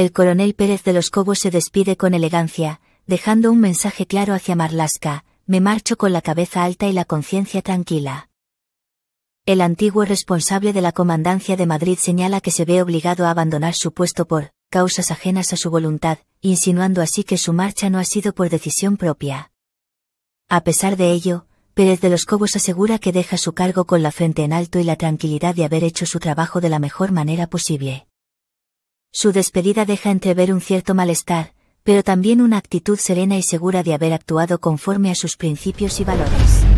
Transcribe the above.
el coronel Pérez de los Cobos se despide con elegancia, dejando un mensaje claro hacia Marlasca, me marcho con la cabeza alta y la conciencia tranquila. El antiguo responsable de la Comandancia de Madrid señala que se ve obligado a abandonar su puesto por causas ajenas a su voluntad, insinuando así que su marcha no ha sido por decisión propia. A pesar de ello, Pérez de los Cobos asegura que deja su cargo con la frente en alto y la tranquilidad de haber hecho su trabajo de la mejor manera posible. Su despedida deja entrever un cierto malestar, pero también una actitud serena y segura de haber actuado conforme a sus principios y valores.